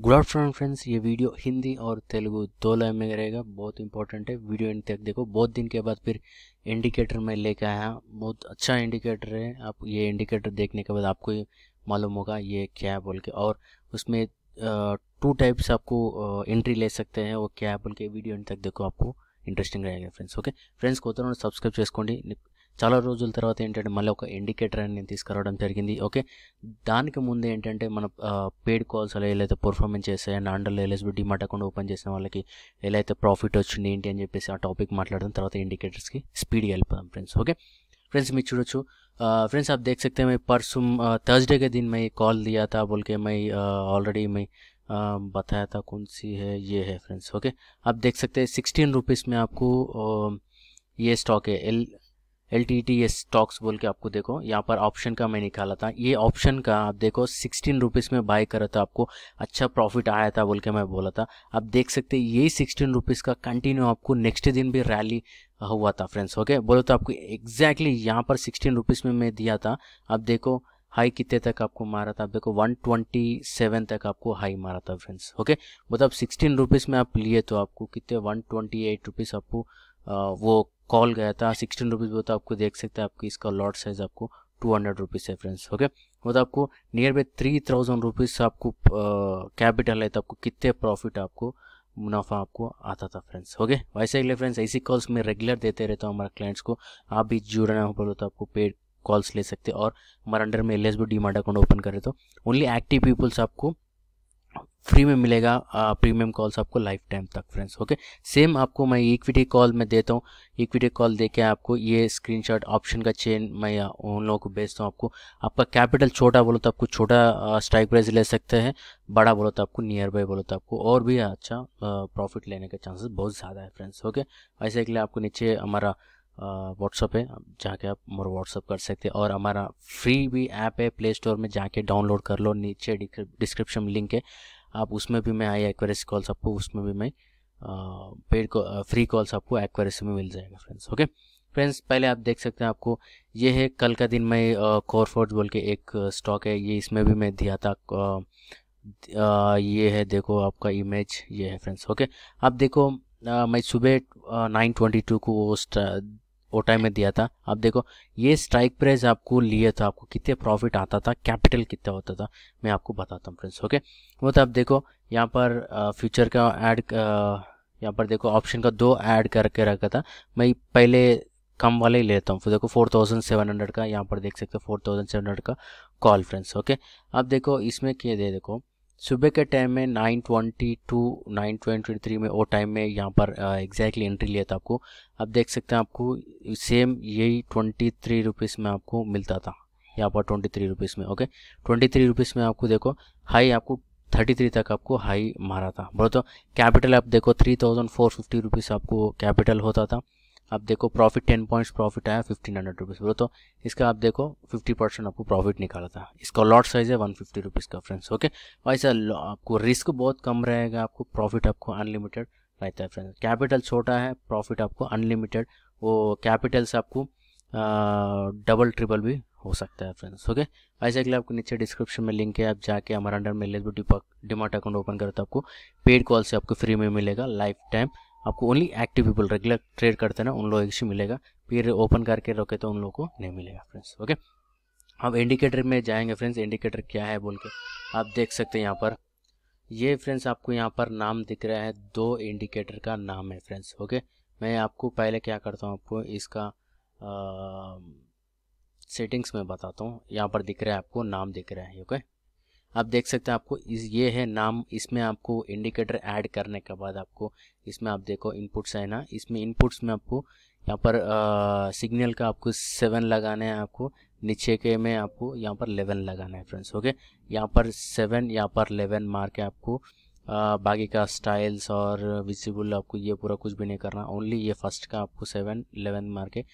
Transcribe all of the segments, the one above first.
good afternoon friends ये video Hindi और तेलुगु दो लाइन में रहेगा बहुत इंपॉर्टेंट है वीडियो एंड तक देखो बहुत दिन के बाद फिर इंडिकेटर मैं लेके आया बहुत अच्छा इंडिकेटर है आप ये इंडिकेटर देखने के बाद आपको मालूम होगा ये क्या है बोल के और उसमें टू टाइप्स आपको एंट्री ले सकते हैं वो क्या है बोल के वीडियो एंड तक देखो आपको इंटरेस्टिंग रहेगा फ्रेंड्स ओके फ्रेंड्स को सब्सक्राइब चुस्को చాలా రోజుల తర్వాత ఏంటంటే మళ్ళీ ఒక ఇండికేటర్ అని నేను తీసుకురావడం జరిగింది ఓకే దానికి ముందు ఏంటంటే మన పేడ్ కాల్స్ అలా ఏదైతే పర్ఫార్మెన్స్ చేస్తాయి అండ్ అండర్లో ఎల్ఎస్బి డిమాట్ అకౌంట్ ఓపెన్ చేసిన వాళ్ళకి ఎలా అయితే ప్రాఫిట్ వచ్చింది ఏంటి అని చెప్పేసి ఆ టాపిక్ మాట్లాడదాం తర్వాత ఇండికేటర్స్కి స్పీడ్గా వెళ్ళిపోదాం ఫ్రెండ్స్ ఓకే ఫ్రెండ్స్ మీరు చూడొచ్చు ఫ్రెండ్స్ आप देख సక్తే మై పర్సు परसों थर्सडे के दिन मैं कॉल మై था बोल के मैं ऑलरेडी హే आ, హే ఫ్రెండ్స్ ఓకే सी है సక్తే సిక్స్టీన్ రూపీస్ మే आप देख सकते L T T S stocks बोल के आपको देखो यहाँ पर ऑप्शन का मैं निकाला था ये ऑप्शन का आप देखो सिक्सटीन रुपीज़ में बाय करा था आपको अच्छा प्रॉफिट आया था बोल के मैं बोला था आप देख सकते यही सिक्सटीन रुपीज़ का कंटिन्यू आपको नेक्स्ट दिन भी रैली हुआ था फ्रेंड्स ओके बोलो तो आपको एग्जैक्टली यहाँ पर सिक्सटीन रुपीज़ में मैं दिया था आप देखो हाई कितने तक आपको मारा था देखो वन ट्वेंटी सेवन तक आपको हाई मारा था फ्रेंड्स ओके मतलब सिक्सटीन रुपीज़ में आप लिए तो आपको कितने वन ट्वेंटी एट रुपीज़ आपको आ, वो कॉल गया था सिक्सटीन रुपीज़ वो तो आपको देख सकते हैं आपकी इसका लॉट साइज आपको टू हंड्रेड रुपीज़ है फ्रेंड्स ओके मतलब आपको nearby three thousand rupees आपको कैपिटल है तो आपको कितने प्रॉफिट आपको मुनाफा आपको आता था फ्रेंड्स ओके वैसे अगले फ्रेंड्स ऐसी कॉल्स में रेगुलर देते रहता हूँ हमारे क्लाइंट्स को आप भी जुड़ना हो बोलो तो आपको पेड कॉल्स ले सकते और हमारे अंडर में L S B demat account open करें तो ओनली एक्टिव पीपल्स आपको फ्री में मिलेगा प्रीमियम कॉल्स आपको लाइफ टाइम तक फ्रेंड्स ओके सेम आपको मैं इक्विटी कॉल में देता हूँ इक्विटी कॉल दे के आपको ये स्क्रीनशॉट ऑप्शन का चेन मैं उन लोगों को भेजता हूँ आपको आपका कैपिटल छोटा बोलो तो आपको छोटा स्ट्राइक प्राइस ले सकते हैं बड़ा बोलो तो आपको नियर बाय बोलो तो आपको और भी अच्छा प्रॉफिट लेने के चांसेस बहुत ज़्यादा है फ्रेंड्स ओके ऐसे के लिए आपको नीचे हमारा व्हाट्सअप है जाके आप मोर व्हाट्सअप कर सकते हैं और हमारा फ्री भी ऐप है प्ले स्टोर में जाके डाउनलोड कर लो नीचे डिस्क्रिप्शन में लिंक है आप उसमें भी मैं आई एक्वेरेस कॉल्स आपको उसमें भी मैं पेड फ्री कॉल्स आपको एक्वेरेस में मिल जाएगा फ्रेंड्स ओके फ्रेंड्स पहले आप देख सकते हैं आपको ये है कल का दिन मैं कॉरफोर्ड बोल के एक स्टॉक है ये इसमें भी मैं दिया था आ, ये है देखो आपका इमेज ये है फ्रेंड्स ओके आप देखो आ, मैं सुबह नाइन ट्वेंटी टू को ओटाई में दिया था अब देखो ये स्ट्राइक प्राइस आपको लिए था आपको कितने प्रॉफिट आता था कैपिटल कितना होता था मैं आपको बताता हूँ फ्रेंड्स ओके वो तो आप देखो यहाँ पर फ्यूचर का ऐड यहाँ पर देखो ऑप्शन का दो ऐड करके रखा था मैं पहले कम वाले ही लेता हूँ फिर देखो 4700 का यहाँ पर देख सकते हो 4700 का कॉल फ्रेंड्स ओके अब देखो इसमें क्या दे देखो सुबह के टाइम में nine twenty to nine twenty three में वो टाइम में यहाँ पर एग्जैक्टली एंट्री लिया था आपको अब देख सकते हैं आपको सेम यही ट्वेंटी थ्री रुपीज़ में आपको मिलता था यहाँ पर ट्वेंटी थ्री रुपीज़ में ओके ट्वेंटी थ्री रुपीज़ में आपको देखो हाई आपको थर्टी थ्री तक आपको हाई मारा था बोलो तो कैपिटल आप देखो three thousand four fifty rupees आपको कैपिटल होता था आप देखो प्रॉफिट टेन पॉइंट्स प्रॉफिट आया फिफ्टीन हंड्रेड रुपीज़ बोलो तो इसका आप देखो फिफ्टी परसेंट आपको प्रॉफिट निकाला था इसका लॉट साइज है वन फिफ्टी रुपीज़ का फ्रेंड्स ओके वैसा आपको रिस्क बहुत कम रहेगा आपको प्रॉफिट आपको अनलिमिटेड रहता है फ्रेंड्स कैपिटल छोटा है प्रॉफिट आपको अनलिमिटेड वो कैपिटल से आपको डबल ट्रिपल भी हो सकता है फ्रेंड्स ओके ऐसे के लिए आपको नीचे डिस्क्रिप्शन में लिंक है आप जाके हमारा अंडर में डिमार्ट अकाउंट ओपन करो तो आपको पेड कॉल से आपको फ्री में मिलेगा लाइफ टाइम आपको only active people regular trade करते ना उन लोगों से मिलेगा फिर ओपन करके रखे तो उन लोगों को नहीं मिलेगा फ्रेंड्स ओके अब इंडिकेटर में जाएंगे फ्रेंड्स इंडिकेटर क्या है बोल के आप देख सकते हैं यहाँ पर ये फ्रेंड्स आपको यहाँ पर नाम दिख रहा है दो इंडिकेटर का नाम है फ्रेंड्स ओके मैं आपको पहले क्या करता हूँ आपको इसका आ, सेटिंग्स में बताता हूँ यहाँ पर दिख रहा है आपको नाम दिख रहा है ओके आप देख सकते हैं आपको इस ये है नाम इसमें आपको इंडिकेटर ऐड करने के बाद आपको इसमें आप देखो इनपुट्स है ना इसमें इनपुट्स में आपको यहाँ पर सिग्नल का आपको सेवन लगाना है आपको नीचे के में आपको यहाँ पर लेवन लगाना है फ्रेंड्स ओके यहाँ पर सेवन यहाँ पर लेवन मार के आपको बाकी का स्टाइल्स और विजिबल आपको ये पूरा कुछ भी नहीं करना ओनली ये फर्स्ट का आपको सेवन लेवन मार के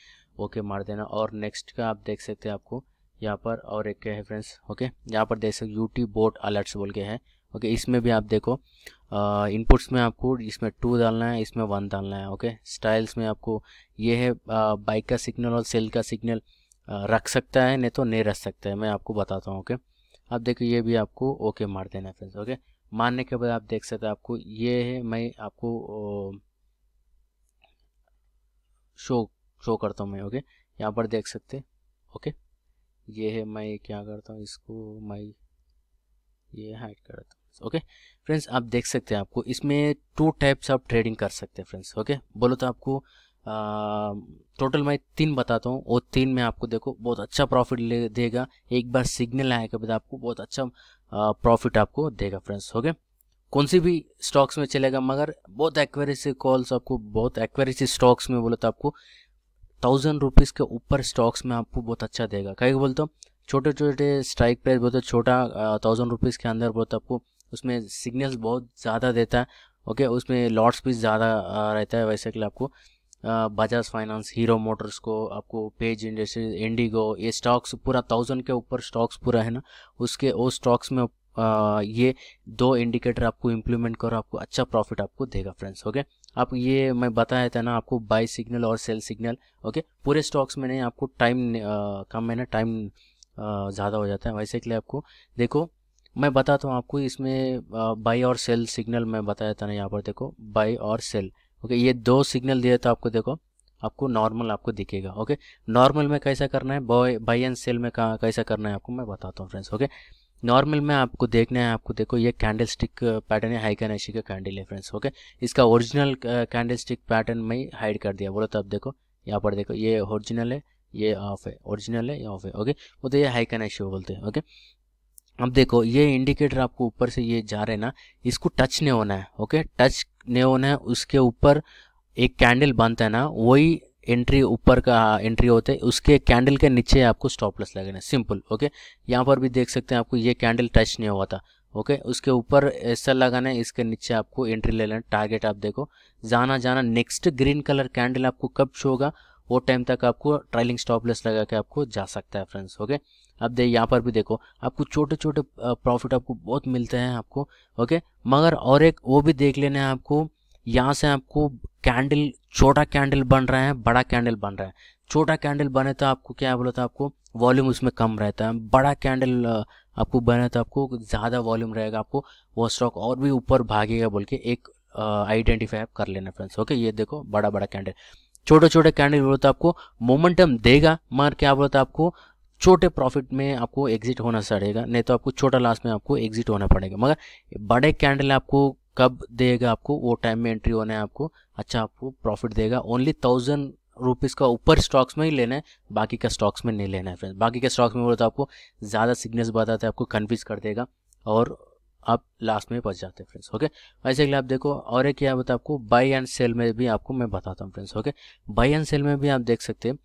ओके मार देना और नेक्स्ट का आप देख सकते हैं आपको यहाँ पर और एक क्या है फ्रेंड्स ओके यहाँ पर देख सकते यूटी बोट अलर्ट्स बोल के हैं ओके इसमें भी आप देखो इनपुट्स में आपको इसमें टू डालना है इसमें वन डालना है ओके स्टाइल्स में आपको ये है बाइक का सिग्नल और सेल का सिग्नल रख सकता है नहीं तो नहीं रख सकता है मैं आपको बताता हूँ ओके आप देखो ये भी आपको ओके मार देना है फ्रेंड्स ओके मारने के बाद आप देख सकते हैं आपको ये है मैं आपको शो शो करता हूँ मैं ओके यहाँ पर देख सकते ओके ये है मैं क्या करता हूँ इसको मैं ये हाइड कर देता हूँ ओके फ्रेंड्स आप देख सकते हैं आपको इसमें टू टाइप्स आप ट्रेडिंग कर सकते हैं फ्रेंड्स ओके बोलो तो आपको टोटल मैं तीन बताता हूँ वो तीन में आपको देखो बहुत अच्छा प्रॉफिट ले देगा एक बार सिग्नल के बाद आपको बहुत अच्छा प्रॉफिट आपको देगा फ्रेंड्स ओके कौन सी भी स्टॉक्स में चलेगा मगर बहुत एक्वेरेसी कॉल्स आपको बहुत एक्वेरेसी स्टॉक्स में बोलो तो आपको थाउजेंड रुपीज़ के ऊपर स्टॉक्स में आपको बहुत अच्छा देगा कहीं बोलते हो छोटे छोटे स्ट्राइक प्राइस बहुत छोटा थाउजेंड रुपीज़ के अंदर बहुत आपको उसमें सिग्नल्स बहुत ज़्यादा देता है ओके उसमें लॉट्स भी ज़्यादा रहता है वैसे के लिए आपको बजाज फाइनेंस हीरो मोटर्स को आपको पेज इंडस्ट्रीज इंडिगो ये स्टॉक्स पूरा थाउजेंड के ऊपर स्टॉक्स पूरा है ना उसके वो स्टॉक्स में आ, ये दो इंडिकेटर आपको इम्प्लीमेंट करो आपको अच्छा प्रॉफिट आपको देगा फ्रेंड्स ओके आप ये मैं बताया था ना आपको बाई सिग्नल और सेल सिग्नल ओके पूरे स्टॉक्स में नहीं आपको टाइम कम है ना टाइम ज़्यादा हो जाता है वैसे के लिए आपको देखो मैं बताता हूँ आपको इसमें बाई और सेल सिग्नल मैं बताया था ना यहाँ पर देखो बाई और सेल ओके ये दो सिग्नल दिया था आपको देखो आपको नॉर्मल आपको दिखेगा ओके नॉर्मल में कैसा करना है बाई एंड सेल में कैसा करना है आपको मैं बताता हूँ फ्रेंड्स ओके नॉर्मल में आपको देखना है आपको देखो ये कैंडल स्टिक पैटर्न है हाई का कैंडल है फ्रेंड्स ओके इसका ओरिजिनल कैंडल स्टिक पैटर्न में ही हाइड कर दिया बोलो तो आप देखो यहाँ पर देखो ये ओरिजिनल है ये ऑफ है ओरिजिनल है ये ऑफ है ओके वो तो ये हाई कैनाशी बोलते हैं ओके अब देखो ये इंडिकेटर आपको ऊपर से ये जा रहे ना इसको टच नहीं होना है ओके टच नहीं होना है उसके ऊपर एक कैंडल बनता है ना वही एंट्री ऊपर का एंट्री होते हैं उसके कैंडल के नीचे आपको स्टॉप लॉस लगाना सिंपल ओके यहाँ पर भी देख सकते हैं आपको ये कैंडल टच नहीं हुआ था ओके उसके ऊपर ऐसा लगाना है इसके नीचे आपको एंट्री ले लेना टारगेट आप देखो जाना जाना नेक्स्ट ग्रीन कलर कैंडल आपको कब शो होगा वो टाइम तक आपको ट्रायलिंग स्टॉप लॉस लगा के आपको जा सकता है फ्रेंड्स ओके अब दे यहाँ पर भी देखो आपको छोटे छोटे प्रॉफिट आपको बहुत मिलते हैं आपको ओके मगर और एक वो भी देख लेना है आपको यहाँ से आपको कैंडल छोटा कैंडल बन रहा है बड़ा कैंडल बन रहा है छोटा कैंडल बने तो आपको क्या बोला था आपको वॉल्यूम उसमें कम रहता है बड़ा कैंडल आपको बने तो आपको ज़्यादा वॉल्यूम रहेगा आपको वो स्टॉक और भी ऊपर भागेगा बोल के एक आइडेंटिफाई कर लेना फ्रेंड्स ओके ये देखो बड़ा बड़ा कैंडल छोटे छोटे कैंडल बोलो तो आपको मोमेंटम देगा मगर क्या बोलता आपको छोटे प्रॉफिट में आपको एग्जिट होना सड़ेगा नहीं तो आपको छोटा लास्ट में आपको एग्जिट होना पड़ेगा मगर बड़े कैंडल आपको कब देगा आपको वो टाइम में एंट्री होना है आपको अच्छा आपको प्रॉफिट देगा ओनली थाउजेंड रुपीज़ का ऊपर स्टॉक्स में ही लेना है बाकी का स्टॉक्स में नहीं लेना है फ्रेंड्स बाकी के स्टॉक्स में बोलते तो आपको ज़्यादा सिग्नेस बताता है आपको कन्फ्यूज़ कर देगा और आप लास्ट में बच जाते हैं फ्रेंड्स ओके वैसे अगले आप देखो और एक क्या बता आपको बाई एंड सेल में भी आपको मैं बताता हूँ friends okay buy and sell में भी आप देख सकते हैं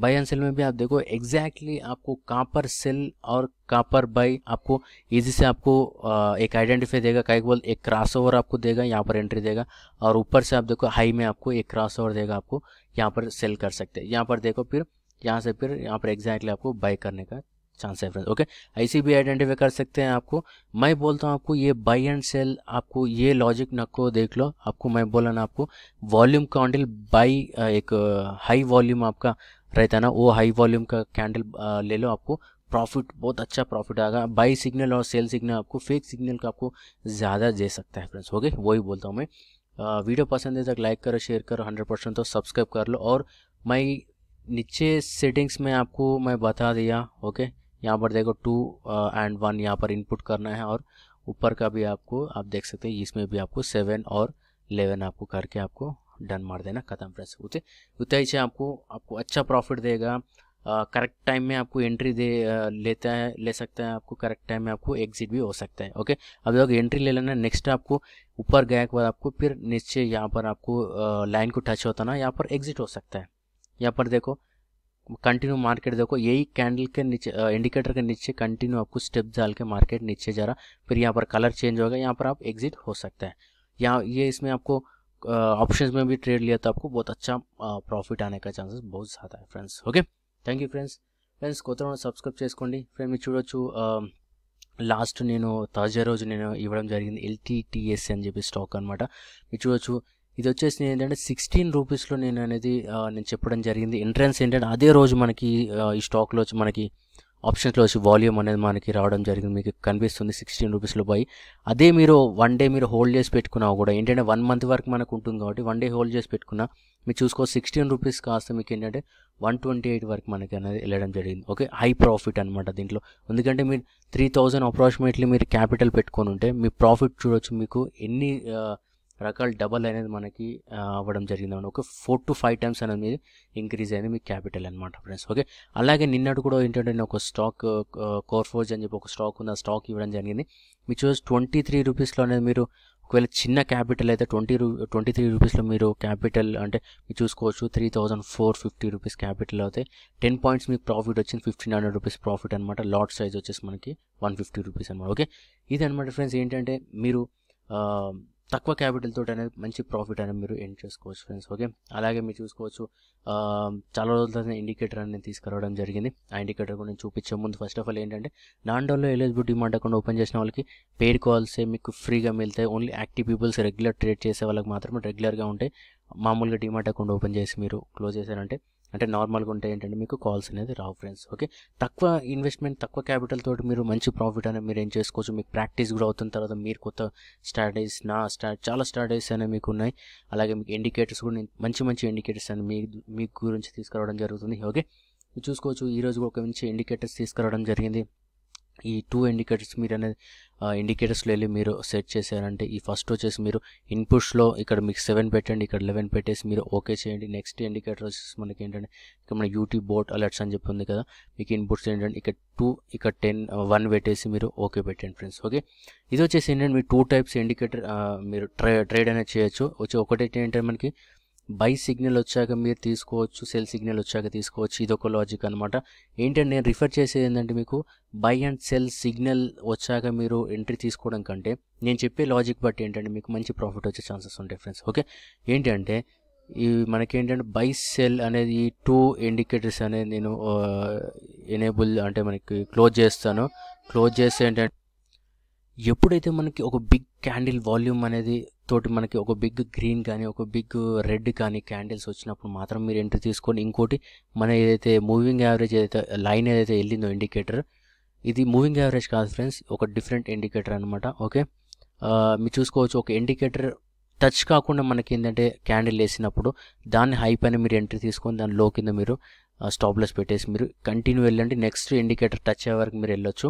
बाई एंड सेल में भी आप देखो एग्जैक्टली exactly आपको कहाँ पर सेल और कहाँ पर बाई आपको इजी से आपको एक आइडेंटिफाई देगा कई बोल एक क्रॉस ओवर आपको देगा यहाँ पर एंट्री देगा और ऊपर से आप देखो हाई में आपको एक क्रॉस ओवर देगा आपको यहाँ पर सेल कर सकते हैं यहाँ पर देखो फिर यहाँ से फिर यहाँ पर एग्जैक्टली आपको बाई करने का चांस है फ्रेंड्स ओके ऐसी भी आइडेंटिफाई कर सकते हैं आपको मैं बोलता हूँ आपको ये बाई एंड सेल आपको ये लॉजिक नको देख लो आपको मैं बोला ना आपको वॉल्यूम काउंटिल बाई एक हाई वॉल्यूम आपका रहता है ना वो हाई वॉल्यूम का कैंडल ले लो आपको प्रॉफिट बहुत अच्छा प्रॉफिट आएगा बाई सिग्नल और सेल सिग्नल आपको फेक सिग्नल का आपको ज़्यादा दे सकता है फ्रेंड्स ओके वही बोलता हूँ मैं वीडियो पसंद है तक तो लाइक करो शेयर करो हंड्रेड परसेंट तो सब्सक्राइब कर लो और मैं नीचे सेटिंग्स में आपको मैं बता दिया ओके यहाँ पर देखो टू एंड वन यहाँ पर इनपुट करना है और ऊपर का भी आपको आप देख सकते हैं इसमें भी आपको सेवन और इलेवन आपको करके आपको डन मार देना खत्म फ्रेंड्स उतने उतना ही से आपको आपको अच्छा प्रॉफिट देगा करेक्ट uh, टाइम में आपको एंट्री दे uh, लेता है ले सकता है आपको करेक्ट टाइम में आपको एग्जिट भी हो सकता है ओके अब जब एंट्री ले लेना नेक्स्ट आपको ऊपर गया के बाद आपको फिर नीचे यहाँ पर आपको लाइन uh, को टच होता ना यहाँ पर एग्जिट हो सकता है यहाँ पर देखो कंटिन्यू मार्केट देखो यही कैंडल के नीचे इंडिकेटर के नीचे कंटिन्यू आपको स्टेप डाल के मार्केट नीचे जा रहा फिर यहाँ पर कलर चेंज होगा यहाँ पर आप एग्जिट हो सकता है यहाँ ये इसमें आपको ऑप्शंस में भी ट्रेड लिया तो आपको बहुत अच्छा ప్రాఫిట్ ఆనే ఛాన్సెస్ बहुत ज़्यादा है friends okay thank you friends friends కొత్త సబ్స్క్రైబ్ చేసుకోండి ఫ్రెండ్ మీరు చూడొచ్చు లాస్ట్ నేను తాజా రోజు నేను ఇవ్వడం జరిగింది ఎల్టీటీఎస్ అని చెప్పి స్టాక్ అనమాట మీరు చూడొచ్చు ఇది వచ్చేసి ఏంటంటే సిక్స్టీన్ రూపీస్లో నేను అనేది నేను చెప్పడం జరిగింది ఎంట్రన్స్ ఏంటంటే అదే రోజు మనకి ఈ స్టాక్లో వచ్చి మనకి ఆప్షన్స్లో వచ్చి వాల్యూమ్ అనేది మనకి రావడం జరిగింది మీకు కనిపిస్తుంది సిక్స్టీన్ రూపీస్లో బై అదే మీరు వన్ డే మీరు హోల్డ్ చేసి పెట్టుకున్నా కూడా ఏంటంటే వన్ మంత్ వరకు మనకు ఉంటుంది కాబట్టి వన్ డే హోల్డ్ చేసి పెట్టుకున్నా మీరు చూసుకో సిక్స్టీన్ రూపీస్ కాస్త మీకు ఏంటంటే వన్ ట్వంటీ ఎయిట్ వరకు మనకి అనేది వెళ్ళడం జరిగింది ఓకే హై ప్రాఫిట్ అనమాట దీంట్లో ఎందుకంటే మీరు త్రీ థౌజండ్ అప్రాక్సిమేట్లీ మీరు క్యాపిటల్ పెట్టుకొని ఉంటే మీ ప్రాఫిట్ చూడొచ్చు మీకు ఎన్ని రకాల డబల్ అనేది మనకి అవ్వడం జరిగింది ఒక ఫోర్ టు ఫైవ్ టైమ్స్ అనేది మీరు ఇంక్రీజ్ అయింది మీ క్యాపిటల్ అనమాట ఫ్రెండ్స్ ఓకే అలాగే నిన్నటి కూడా ఏంటంటే నేను ఒక స్టాక్ కోర్ఫోజ్ అని చెప్పి ఒక స్టాక్ ఉంది ఆ స్టాక్ ఇవ్వడం జరిగింది మీరు చూసి ట్వంటీ త్రీ రూపీస్లో అనేది మీరు ఒకవేళ చిన్న క్యాపిటల్ అయితే ట్వంటీ రూ ట్వంటీ త్రీ రూపీస్లో మీరు క్యాపిటల్ అంటే మీరు చూసుకోవచ్చు three thousand four fifty rupees capital అవుతాయి టెన్ పాయింట్స్ మీకు ప్రాఫిట్ వచ్చింది ఫిఫ్టీన్ హండ్రెడ్ రూపీస్ ప్రాఫిట్ అనమాట లాట్ సైజ్ వచ్చేసి మనకి వన్ ఫిఫ్టీ రూపీస్ అనమాట ఓకే ఇది అనమాట ఫ్రెండ్స్ ఏంటంటే మీరు తక్కువ క్యాపిటల్ తోటి అనేది మంచి ప్రాఫిట్ అనేది మీరు ఎండ్ చేసుకోవచ్చు ఫ్రెండ్స్ ఓకే అలాగే మీరు చూసుకోవచ్చు చాలా రోజుల తర్వాత ఇండికేటర్ అనేది తీసుకురావడం జరిగింది ఆ ఇండికేటర్ కూడా నేను చూపించే ముందు ఫస్ట్ ఆఫ్ ఆల్ ఏంటంటే నాన్ డౌన్లో ఎలిజిబుల్ డిమాండ్ అకౌంట్ ఓపెన్ చేసిన వాళ్ళకి పేడ్ కాల్సే మీకు ఫ్రీగా మిగతాయి only active peoples regular trade చేసే వాళ్ళకి మాత్రమే రెగ్యులర్గా ఉంటాయి మామూలుగా డిమాట్ అకౌంట్ ఓపెన్ చేసి మీరు క్లోజ్ చేశారంటే అంటే నార్మల్గా ఉంటే ఏంటంటే మీకు కాల్స్ అనేది రావు ఫ్రెండ్స్ ఓకే తక్కువ ఇన్వెస్ట్మెంట్ తక్కువ క్యాపిటల్ తోటి మీరు మంచి ప్రాఫిట్ అనేది మీరు ఏం చేసుకోవచ్చు మీకు ప్రాక్టీస్ కూడా అవుతున్న తర్వాత మీరు కొత్త స్ట్రాటజీస్ నా స్ట్రా చాలా స్ట్రాటజీస్ అనేవి మీకు ఉన్నాయి అలాగే మీకు ఇండికేటర్స్ కూడా మంచి మంచి ఇండికేటర్స్ అని మీ మీ గురించి తీసుకురావడం జరుగుతుంది ఓకే చూసుకోవచ్చు ఈరోజు ఒక మంచి ఇండికేటర్స్ తీసుకురావడం జరిగింది ఈ టూ ఇండికేటర్స్ మీరు అనేది ఇండికేటర్స్లో వెళ్ళి మీరు సెట్ చేశారంటే ఈ ఫస్ట్ వచ్చేసి మీరు ఇన్పుట్స్లో ఇక్కడ మీకు సెవెన్ పెట్టండి ఇక్కడ లెవెన్ పెట్టేసి మీరు ఓకే చేయండి నెక్స్ట్ ఇండికేటర్ వచ్చేసి మనకి ఏంటంటే ఇక్కడ మన యూట్యూబ్ బోట్ అలర్ట్స్ అని చెప్పి ఉంది కదా మీకు ఇన్పుట్స్ ఏంటంటే ఇక్కడ టూ ఇక్కడ టెన్ వన్ పెట్టేసి మీరు ఓకే పెట్టండి ఫ్రెండ్స్ ఓకే ఇది వచ్చేసి ఏంటంటే మీరు టూ టైప్స్ ఇండికేటర్ మీరు ట్రే ట్రేడ్ అనేది చేయొచ్చు వచ్చి ఒకటి ఏంటంటే మనకి బై సిగ్నల్ వచ్చాక మీరు తీసుకోవచ్చు సెల్ సిగ్నల్ వచ్చాక తీసుకోవచ్చు ఇది ఒక లాజిక్ అనమాట ఏంటంటే నేను రిఫర్ చేసేది ఏంటంటే మీకు బై అండ్ సెల్ సిగ్నల్ వచ్చాక మీరు ఎంట్రీ తీసుకోవడం కంటే నేను చెప్పే లాజిక్ బట్టి ఏంటంటే మీకు మంచి ప్రాఫిట్ వచ్చే ఛాన్సెస్ ఉంటాయి ఫ్రెండ్స్ ఓకే ఏంటంటే ఈ మనకేంటంటే బై సెల్ అనేది ఈ టూ ఇండికేటర్స్ అనేది నేను ఎనేబుల్ అంటే మనకి క్లోజ్ చేస్తాను క్లోజ్ చేస్తే ఏంటంటే ఎప్పుడైతే మనకి ఒక బిగ్ క్యాండిల్ వాల్యూమ్ అనేది తోటి మనకి ఒక బిగ్ గ్రీన్ కానీ ఒక బిగ్ రెడ్ కానీ క్యాండిల్స్ వచ్చినప్పుడు మాత్రం మీరు ఎంట్రీ తీసుకొని ఇంకోటి మన ఏదైతే మూవింగ్ యావరేజ్ ఏదైతే లైన్ ఏదైతే వెళ్ళిందో ఇండికేటర్ ఇది మూవింగ్ యావరేజ్ కాదు ఫ్రెండ్స్ ఒక డిఫరెంట్ ఇండికేటర్ అనమాట ఓకే మీరు చూసుకోవచ్చు ఒక ఇండికేటర్ టచ్ కాకుండా మనకి ఏంటంటే క్యాండిల్ వేసినప్పుడు దాన్ని హై పైన మీరు ఎంట్రీ తీసుకొని దాని లో కింద మీరు స్టాప్లెస్ పెట్టేసి మీరు కంటిన్యూ వెళ్ళండి నెక్స్ట్ ఇండికేటర్ టచ్ అయ్యే వరకు మీరు వెళ్ళొచ్చు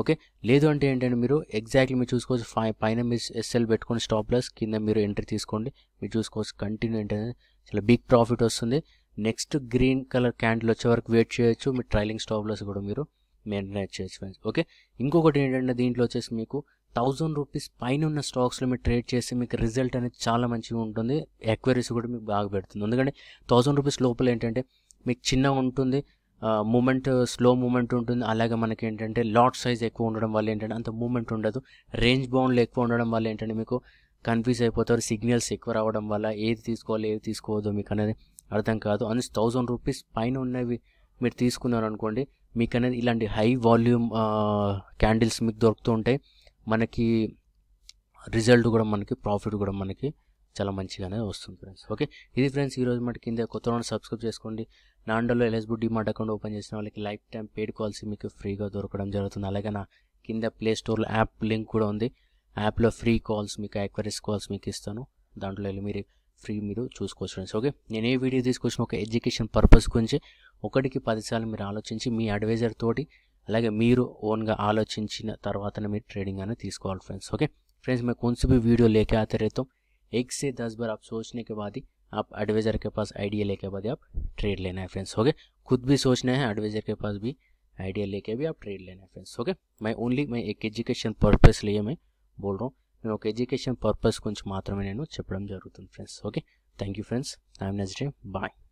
ఓకే లేదు అంటే ఏంటంటే మీరు ఎగ్జాక్ట్లీ మీరు చూసుకోవచ్చు ఫై పైన మీరు ఎస్ఎల్ పెట్టుకొని స్టాప్ లాస్ కింద మీరు ఎంట్రీ తీసుకోండి మీరు చూసుకోవచ్చు కంటిన్యూ ఏంటంటే చాలా బిగ్ ప్రాఫిట్ వస్తుంది నెక్స్ట్ గ్రీన్ కలర్ క్యాండిల్ వచ్చే వరకు వెయిట్ చేయొచ్చు మీ ట్రైలింగ్ స్టాప్ లాస్ కూడా మీరు మెయింటైన్ చేయొచ్చు ఫ్రెండ్స్ ఓకే ఇంకొకటి ఏంటంటే దీంట్లో వచ్చేసి మీకు థౌజండ్ రూపీస్ పైన ఉన్న స్టాక్స్లో మీరు ట్రేడ్ చేసి మీకు రిజల్ట్ అనేది చాలా మంచిగా ఉంటుంది ఎక్వైరీస్ కూడా మీకు బాగా పెడుతుంది ఎందుకంటే థౌజండ్ రూపీస్ లోపల ఏంటంటే మీకు చిన్నగా ఉంటుంది మూమెంట్ స్లో మూమెంట్ ఉంటుంది అలాగే మనకి ఏంటంటే లాట్ సైజ్ ఎక్కువ ఉండడం వల్ల ఏంటంటే అంత మూమెంట్ ఉండదు రేంజ్ బౌండ్లు ఎక్కువ ఉండడం వల్ల ఏంటంటే మీకు కన్ఫ్యూజ్ అయిపోతారు సిగ్నల్స్ ఎక్కువ రావడం వల్ల ఏది తీసుకోవాలి ఏది తీసుకోవద్దు మీకు అనేది అర్థం కాదు అందుకే థౌజండ్ రూపీస్ పైన ఉన్నవి మీరు తీసుకున్నారు అనుకోండి మీకు అనేది ఇలాంటి హై వాల్యూమ్ క్యాండిల్స్ మీకు దొరుకుతూ ఉంటాయి మనకి రిజల్ట్ కూడా మనకి ప్రాఫిట్ కూడా మనకి చాలా మంచిగానే వస్తుంది ఫ్రెండ్స్ ఓకే ఇది ఫ్రెండ్స్ ఈరోజు మనకి కింద కొత్త సబ్స్క్రైబ్ చేసుకోండి నాండోలో ఎల్ఎస్బు డిమార్ట్ అకౌంట్ ఓపెన్ చేసిన వాళ్ళకి లైఫ్ టైం పేడ్ కాల్స్ మీకు ఫ్రీగా దొరకడం జరుగుతుంది అలాగే నా కింద ప్లే స్టోర్లో యాప్ లింక్ కూడా ఉంది యాప్లో ఫ్రీ కాల్స్ మీకు ఎక్వైరీస్ కాల్స్ మీకు ఇస్తాను దాంట్లో వెళ్ళి మీరు ఫ్రీ మీరు చూసుకోవచ్చు ఫ్రెండ్స్ ఓకే నేను ఏ వీడియో తీసుకొచ్చిన ఒక ఎడ్యుకేషన్ పర్పస్ గురించి ఒకటికి పదిసార్లు మీరు ఆలోచించి మీ అడ్వైజర్ తోటి అలాగే మీరు ఓన్గా ఆలోచించిన తర్వాతనే మీరు ట్రేడింగ్ అనేది తీసుకోవాలి ఫ్రెండ్స్ ఓకే ఫ్రెండ్స్ మేము కొంచెం వీడియో లేక ఆతరేతం लेके దస్ బార్ ఆప్ సోచనే से आप एडवाइज़र के पास आइडिया लेके बाद आप ट्रेड लेना है फ्रेंड्स ओके खुद भी सोचना है एडवाइज़र के पास भी आइडिया लेके भी आप ट्रेड लेना है फ्रेंड्स ओके मैं ओनली मैं एक एजुकेशन पर्पस लिए मैं बोल रहा हूँ నేను एजुकेशन ఎడ్యుకేషన్ कुछ मात्र में नैन చెప్పడం జరుగుతుంది friends okay thank you friends have next day bye